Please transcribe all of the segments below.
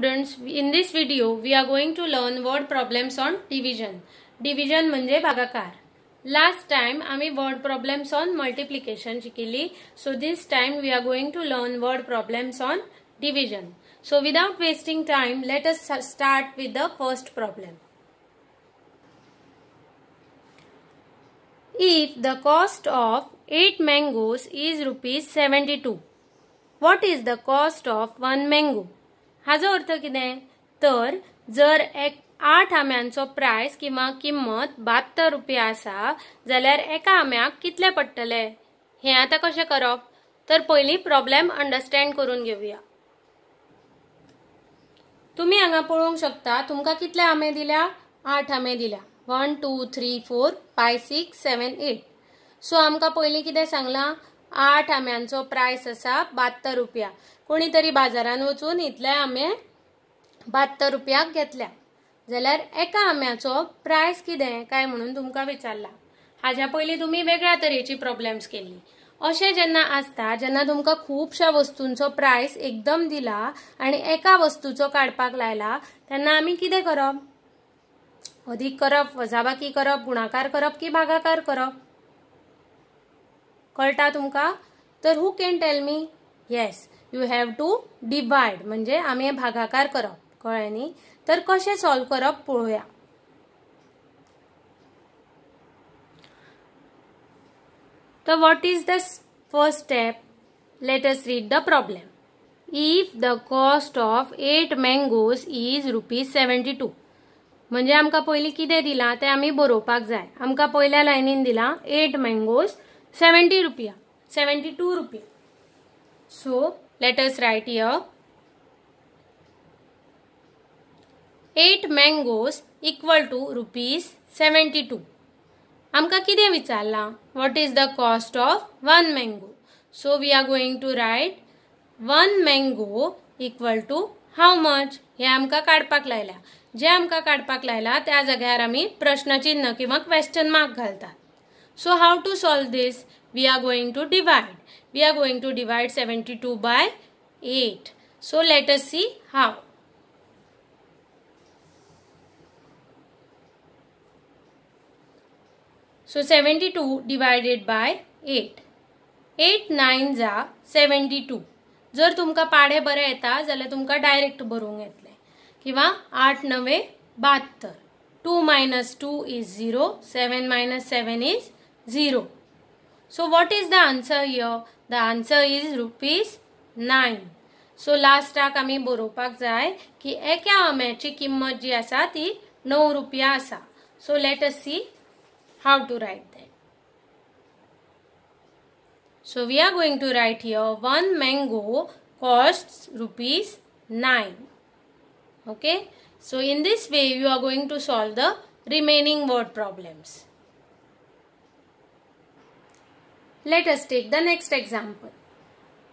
Students, in this video, we are going to learn word problems on division. Division manje bhagakar. Last time, ami word problems on multiplication chikili. So, this time, we are going to learn word problems on division. So, without wasting time, let us start with the first problem. If the cost of 8 mangoes is rupees 72, what is the cost of 1 mango? हाजो अर्थ कितें तर जर एक आठ आंब्यांचो प्रायस किंवा किंमत बहात्तर रुपया आसा जाल्यार एका आंब्याक कितले पडटले हे आता कशें करप तर पहिली प्रॉब्लेम अंडरस्टँड करून घेऊया तुम्ही हांगा पळोवंक शकता तुमकां कितले आंबे दिल्या आठ आंबे दिल्या one two three four five six seven eight so आमकां पयलीं कितें सांगलां आठ आंब्यांचो प्रायस असा बात्तर रुपया कोणीतरी बाजारात वचून इतले आंबे बात्तर रुपयाक घेतल्या जाल्यार एका आंब्याचो प्रायस कितें काय म्हणून तुमकां विचारला हाज्या पयलीं तुमी वेगळ्या तरेची प्रॉब्लेम्स केली अशें जेन्ना आसता जेन्ना तुमकां खुबश्या वस्तूंचो प्रायस एकदम दिला आनी एका वस्तूचो काडपाक लायला तेन्ना आमी कितें करप अधिक करप वजाबाकी करप गुणाकार करप की भागाकार करप कळटा तुमकां तर who can tell me yes you have to divide म्हणजे आम्ही भागाकार करप कळ्ळें न्ही तर कशें सॉल्व करप पळोवया तर what is the first step let's read the problem if the cost of eight mangoes is rupees seventy two म्हणजे आमकां पयलीं कितें दिलां तें आमी बरोवपाक जाय आमकां पयल्या लायनीन दिलां एट मँगोज 70 rupiah 72 रुपया so let's write write eight 8 equal to rupees rupees 72 आमका कितें विचारलां what is the cost of one mango so we are going to write one mango equal to how much हे आमकां काडपाक लायला जे आमकां काडपाक लायला त्या जाग्यार आमी प्रश्न चिन्ह किंवा क्वेश्चन मार्क घालतात So how to solve this? We are going to divide. We are going to divide 72 by 8. So let us see how. So 72 divided by 8. 8 9, जा 72. जर तुमका पाडे बरे येता जले तुमका डायरेक्ट बरोवंक येतलें किंवा 8, 9 72 2 2 two is 0, 7-7 is 0. So what is the answer here? The answer is rupees 9. So last time I made jay ki ekya amechi kimmat ji asa ti 9 rupya So let us see how to write that. So we are going to write here one mango costs rupees 9. Okay? So in this way you are going to solve the remaining word problems. Let us take the next example.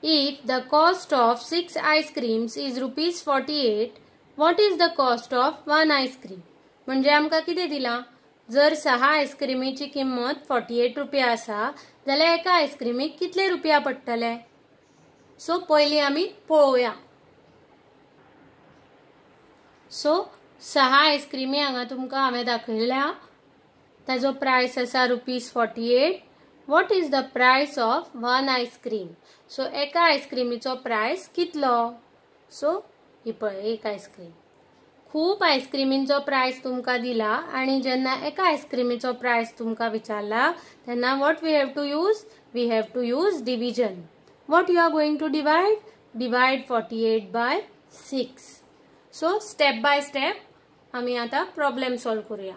If the cost of 6 ice creams is rupees 48, is is the cost of one ice cream म्हणजे आमका किती दिला जर सहा आईस्क्रीमीची किंमत forty eight रुपया आसा जाल्यार एका आयस्क्रीमीक कितले रुपया पडटले सो पहिली आम्ही पळोवया सो सहा आईस्क्रीमी हांगा तुमकां हांवें दाखयल्या ताजो प्रायस आसा rupees forty eight what is the price of one ice cream so एका आयस्क्रीमीचो प्रायस कितलो सो ही पळय एक आयस्क्रीम खूप आयस्क्रीमींचो प्रायस तुमकां दिला आणि जेन्ना एका आयस्क्रीमीचो प्रायस तुमकां विचारला तेन्ना what we have to use we have to use division what you are going to divide divide forty eight by six so step by step आम्ही आता प्रॉब्लेम सॉल्व करूया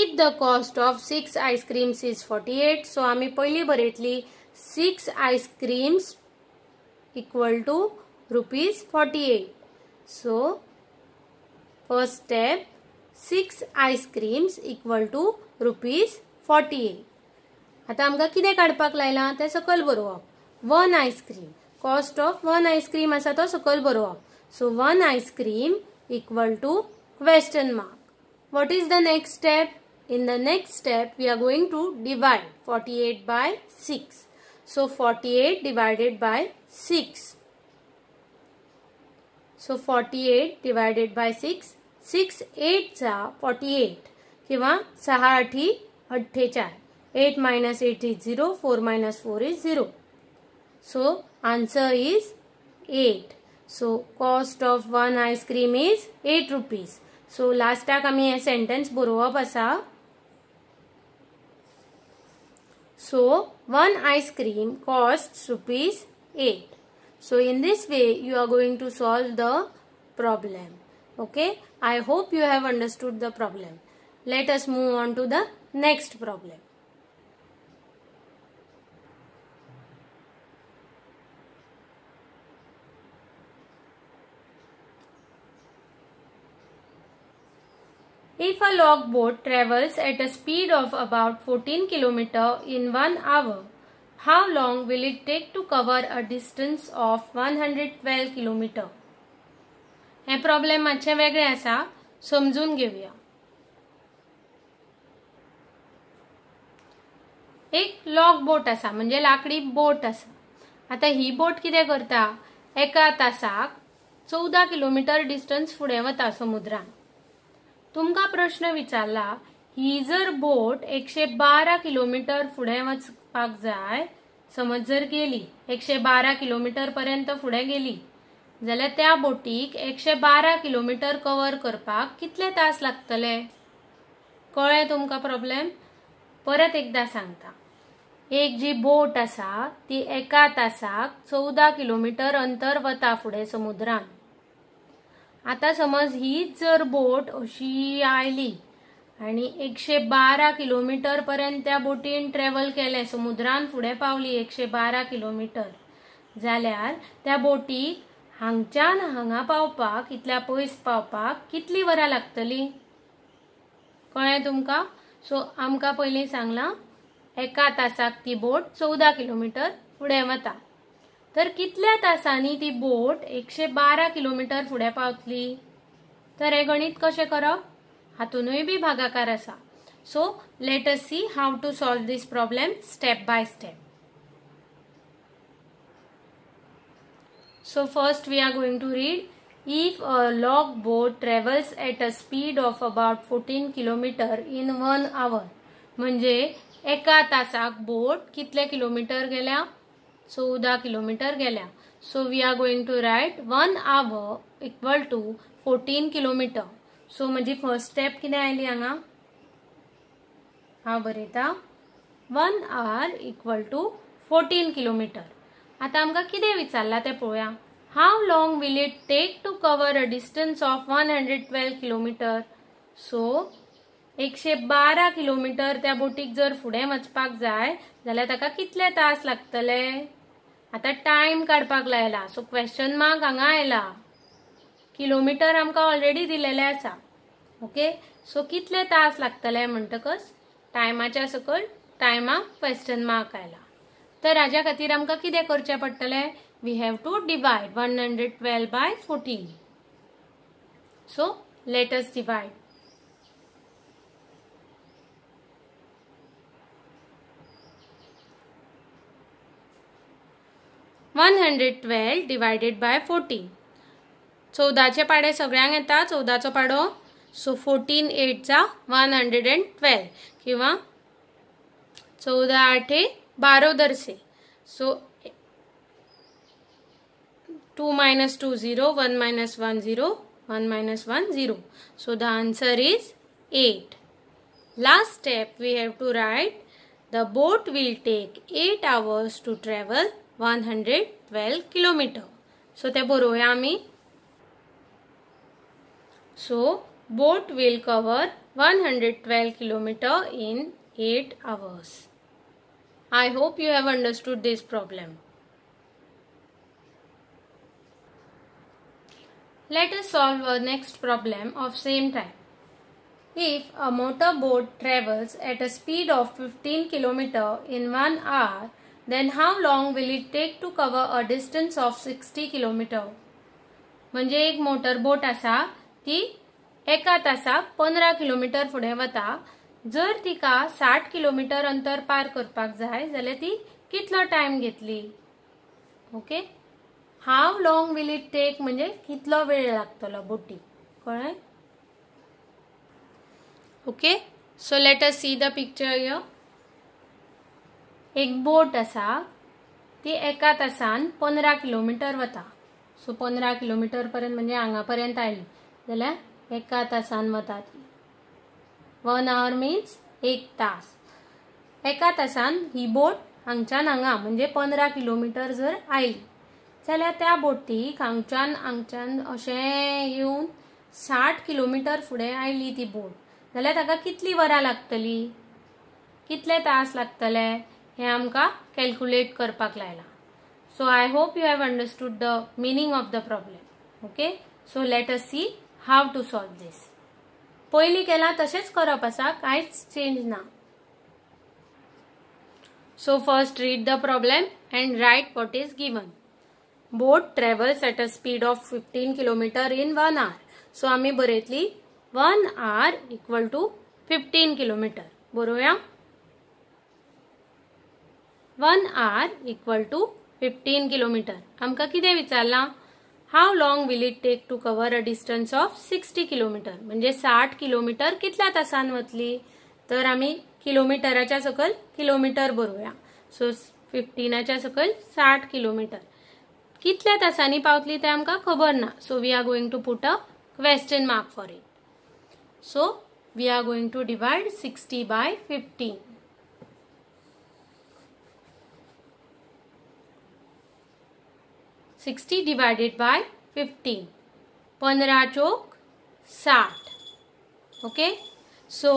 if the cost of six ice creams is forty eight so आम्ही पहिली बरयतली six ice creams equal to rupees forty eight so first step six ice creams equal to rupees forty eight आता आमकां कितें काडपाक लायलां तें सकयल बरोवप one ice cream cost of one ice cream आसा तो सकल बरोवप so one ice cream equal to question mark what is the next step In the next step, we are going to divide 48 by 6. So, 48 divided by 6. So, 48 divided by 6. 6 8 sa 48 किंवा 6 आठी 8 minus 8 is 0, 4 minus 4 is 0. So, answer is 8. So, cost of one ice cream is 8 rupees. last time आमी sentence sentence बरोवप आसा So, one ice cream costs rupees 8. So, in this way, you are going to solve the problem. Okay. I hope you have understood the problem. Let us move on to the next problem. If a boat travels at a speed of about 14 km in 1 hour, how long will it take to cover a distance of 112 km? हे problem मातशें वेगळे आसा समजून घेऊया एक log बोट आसा म्हणजे लाकडी बोट आसा आता ही बोट कितें करता एका तासाक चवदा किलोमीटर डिस्टन्स फुडें वता समुद्रांत तुमका प्रश्न विचारला ही जर बोट एकशे बारा किलोमीटर फुडे वचपाक जाय समज जर गेली एकशे बारा किलोमीटर पर्यंत फुडें गेली जाल्यार त्या बोटीक एकशे बारा किलोमीटर कवर करपाक कितले तास लागतले कळ्ळें तुमका प्रॉब्लेम परत एकदा सांगता एक जी बोट आसा ती एका तासाक चवदा किलोमीटर अंतर वता फुडें समुद्रांत आता समज ही जर बोट अशी आयली आणि एकशे बारा किलोमीटर पर्यंत त्या बोटीन ट्रॅव्हल केले समुद्रान फुडें पावली एकशे बारा किलोमीटर जाल्यार त्या बोटीक हांगच्यान हांगा पावपाक इतल्या पयस पावपाक कितली वरां लागतली कळ्ळें तुमकां सो आमकां पयलीं सांगलां एका तासाक ती बोट चवदा किलोमीटर फुडें वता तर कितल्या तासांनी ती बोट एकशे बारा किलोमीटर फुडें पावतली तर हे गणित कसे करप हातूनय बी भागाकार असा so let us see how to solve this problem step by step so first we are going to read if a long boat travels at a speed of about fourteen kilometre in one hour म्हणजे एका तासाक बोट कितले kilometre गेल्या चौदा kilometre गेल्या so we are going to write one hour equal to fourteen kilometre so म्हणजे first step किती आयली हांगा हांव बरयता one hour equal to fourteen kilometre आता आमकां कितें विचारलां तें पळोवया how long will it take to cover a distance of one hundred twelve kilometre so एकशे बारा किलोमीटर त्या बोटीक जर फुडें वचपाक जाय जाल्यार ताका कितले तास लागतले आता टाइम काडपाक लायला सो क्वेश्चन मार्क हांगा आयला किलोमिटर आमकां ऑलरेडी दिलेले आसा ओके सो कितले तास लागतले म्हणटकच टायमाच्या सकयल टायमाक क्वेश्चन मार्क आयला तर हाज्या खातीर आमकां कितें करचें पडटलें we have to divide one hundred twelve by fourteen so let's divide one hundred twelve divided by fourteen चौदाचे पाडे सगळ्यांक येता चवदाचो पाडो सो फोर्टीन एट जा वन हंड्रेड अँड ट्वेल्व किंवा चौदा आठे बारो दरसे so two minus two zero one minus one zero one minus one zero so the answer is eight last step we have to write the boat will take eight hours to travel 112 km. So ते बरोवया So boat will cover 112 km in 8 hours. I hope you have understood this problem. Let us solve our next problem of same type. If a motor boat travels at a speed of 15 km in 1 hour then how long will it take to cover a distance of 60 kilometre म्हणजे एक motor बोट आसा ती एका तासाक पंधरा kilometre फुडें वता जर तिका साठ किलोमीटर अंतर पार करपाक जाय जाल्यार ती कितलो टायम घेतली okay how long will it take म्हणजे कितलो वेळ लागतलो बोटी कळ्ळें okay so let us see the picture यो एक बोट आसा ती एका तासान पंदरा किलोमीटर वता सो पंदरा किलोमीटर पर्यंत म्हणजे हांगा पर्यंत आयली जाल्यार एका तासान वता ती वन आवर मिन्स एक तास एका तासान ही बोट हांगच्यान हांगा म्हणजे पंदरा किलोमीटर जर आयली जाल्यार त्या बोटीक हांगच्यान हांगच्यान अशें येवन साठ किलोमीटर फुडें आयली ती बोट जाल्यार ताका कितलीं वरां लागतलीं कितले तास लागतले हे आमकां कॅल्क्युलेट करपाक लायला so I hope you have understood the meaning of the problem okay so let us see how to solve this पहिली केला तसेच करप आसा कांयच चेंज ना so first read the problem and write what is given boat travels at a speed of fifteen kilometre in one hour so आम्ही बरयतली one hour equal to fifteen kilometre बरोया one hour equal to fifteen kilometre आमकां कितें विचारलां how long will it take to cover a distance of sixty kilometre म्हणजे साठ kilometre कितल्या तासान वतली तर आम्ही किलोमिटराच्या सकयल किलोमीटर बरोवया सो फिफ्टीनाच्या सकल साठ किलोमीटर कितल्या तासांनी पावतली ते आमकां खबर ना so we are going to put a question mark for it so we are going to divide sixty by fifteen sixty divided by fifteen पंद्रह चौक साठ ओके सो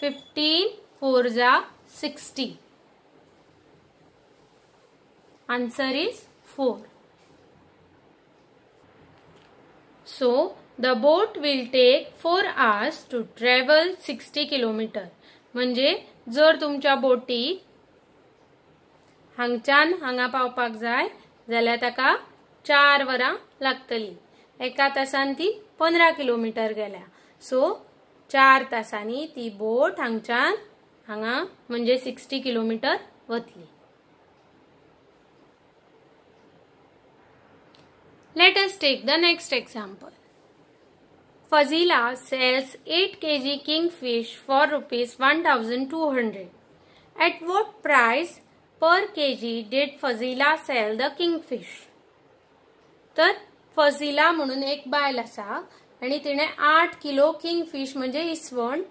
फिफ्टीन फोर जा sixty answer is four so the boat will take four hours to travel 60 kilometre म्हणजे जर तुमच्या बोटी हांगच्यान हांगा पावपाक जाय जाल्यार ताका चार वरां लागतली एका तासान ती पंदरा किलोमिटर गेल्या सो चार तासांनी ती बोट हांगच्यान हांगा म्हणजे सिक्स्टी किलोमिटर वतली let us take the next example Fazila sells eight K G king fish for rupees one thousand two hundred eight what price per KG जी did Fazila sell the kingfish तर फजिला म्हणून एक बायल आसा आनी तिणें आठ किलो किंगफिश म्हणजे इसवण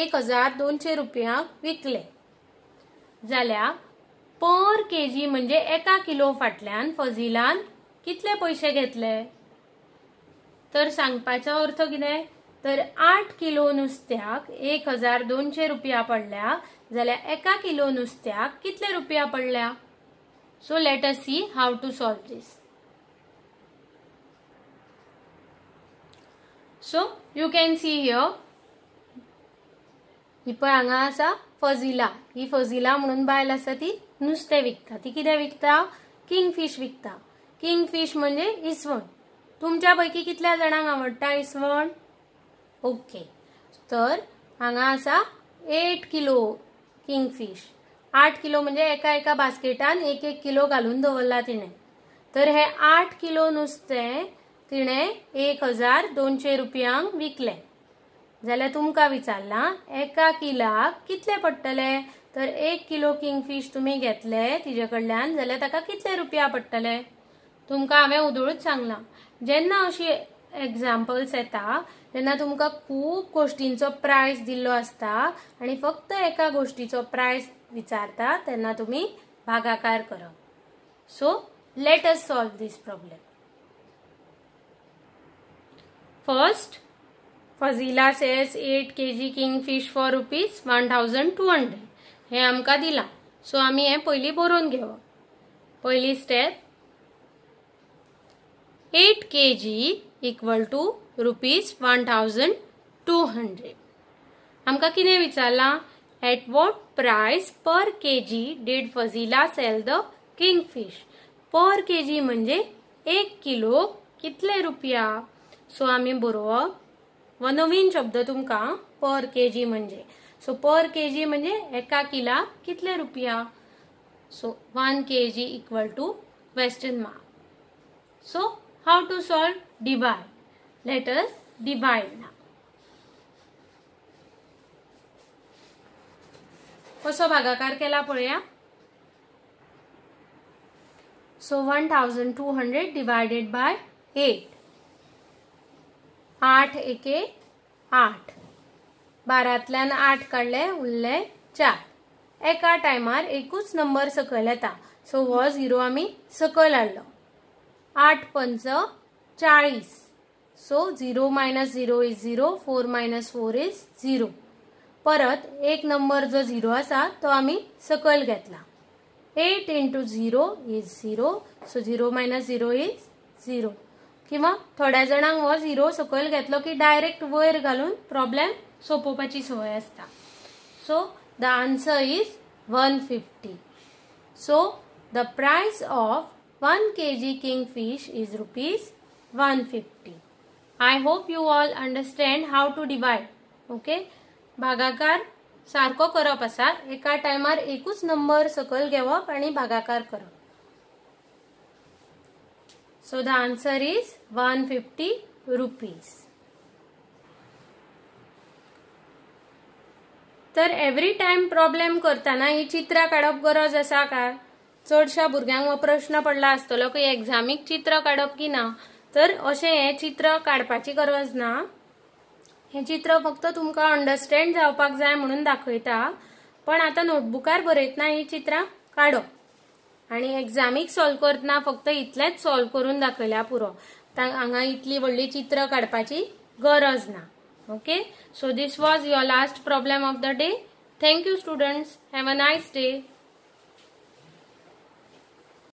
एक हजार दोनशे रुपया विकले जाल्या पर केजी म्हणजे एका किलो फाटल्यान फझिलान कितले पैसे घेतले तर सांगपाचा अर्थ किती तर आठ किलो नुसत्याक एक हजार दोनशे रुपया पडल्या जाल्यार एका किलो नुस्त्याक कितले रुपया पडल्या so let us see how to solve this so you can see here ही पळय हांगा आसा फजिला ही फजिला म्हणून बायल आसा ती नुस्तें विकता ती कितें विकता किंग फीश विकता किंग फीश म्हणजे इसवण तुमच्या पैकी कितल्या जाणांक आवडटा इसवण ओके तर हांगा आसा एट किलो किंगफिश आठ किलो म्हणजे एका एका बास्केटान एक एक किलो घालून दवरला तिने तर हे आठ किलो नुस्तें तिने एक हजार दोनशे रुपयांक विकले जाल्यार तुमकां विचारलां एका किलाक कितले पडटले तर एक किलो किंगफिश तुम्ही घेतले तिजे कडल्यान जाल्यार ताका कितले रुपया पडटले तुमकां हांवें उदळूच सांगलां जेन्ना अशी एक्झाम्पल्स येता तेन्ना तुमकां खूप गोष्टींचो प्रायस दिल्लो असता आणि फक्त एका गोष्टीचो प्रायस विचारता तेन्ना तुमी भागाकार करप so let us solve this problem first Fazila सेस eight K G king kingfish for rupees one thousand two hundred हे आमकां दिलां सो आम्ही हे पहिली बरोवन घेवप पहिली step eight K G equal to rupees one thousand two hundred आमकां कितें विचारलां eight what price per K G did Fazila sell the fish per K G म्हणजे एक किलो कितले रुपया सो आमी बरोवप व नवीन शब्द तुमकां पर के जी म्हणजे सो पर के जी म्हणजे एका किलाक कितले रुपया so one K G equal to question mark so how to solve divide Let us divide now. कसो भागाकार केला पळया so one thousand two hundred divided by eight आठ एके आठ बारातल्यान आठ काढले उरले चार एका टायमार एकूच नंबर सकयल येता सो हो झिरो आमी सकयल हाडलो आठ पंच चाळीस so zero minus zero is zero four minus four is zero परत एक नंबर जो झिरो असा तो आम्ही सकल घेतला eight into zero is zero so zero minus zero is zero किंवा थोड्या जाणांक हो झिरो सकल घेतलो की डायरेक्ट वयर घालून प्रॉब्लेम सोपोवपाची सोय असता so the answer is one fifty so the price of one K G king fish is rupees one fifty I hope you all understand how to divide okay भागाकार सारको करप आसा एका टायमार एकूच नंबर सकल घेवप आणि भागाकार करप so the answer is one fifty rupees तर एव्हरी टाइम प्रॉब्लेम करताना ही चित्र काढप गरज असा काय चडशा भुरग्यांक हो प्रश्न पडला असतो की एक्झामीक चित्र काढप की ना तर असे हे चित्र काढपाची गरज ना हे चित्र फक्त तुमका अंडरस्टँड जावपाक जाय म्हणून दाखयता पण आता नोटबुकार बरयतना ही चित्रां काडप आणि एक्झामीक सॉल्व करतना फक्त इतलेच सॉल्व करून दाखयल्या पुरो हांगा इतली व्हडली चित्र काढपाची गरज ना okay so this was your last problem of the day thank you students have a nice day